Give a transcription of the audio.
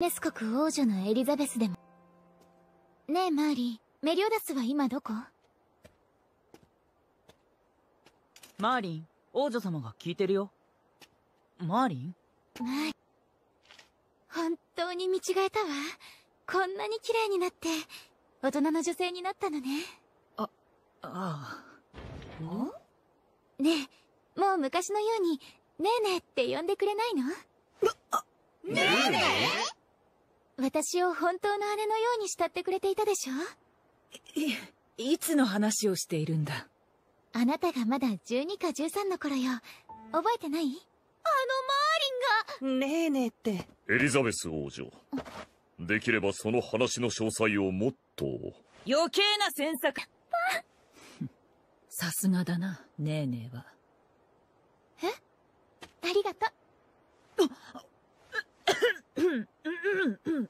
ネス国王女のエリザベスでも。ねえ、マーリー、メリオダスは今どこマーリン、王女様が聞いてるよ。マーリンマー本当に見違えたわ。こんなに綺麗になって、大人の女性になったのね。あ、ああ。んねえ、もう昔のように、ねえねえって呼んでくれないのねえねえ私を本当の姉のように慕ってくれていたでしょい、いつの話をしているんだあなたがまだ12か13の頃よ。覚えてないあのマーリンがねえねえって。エリザベス王女。できればその話の詳細をもっと。余計な詮索さすがだな、ねえねえは。えありがとう。嗯嗯。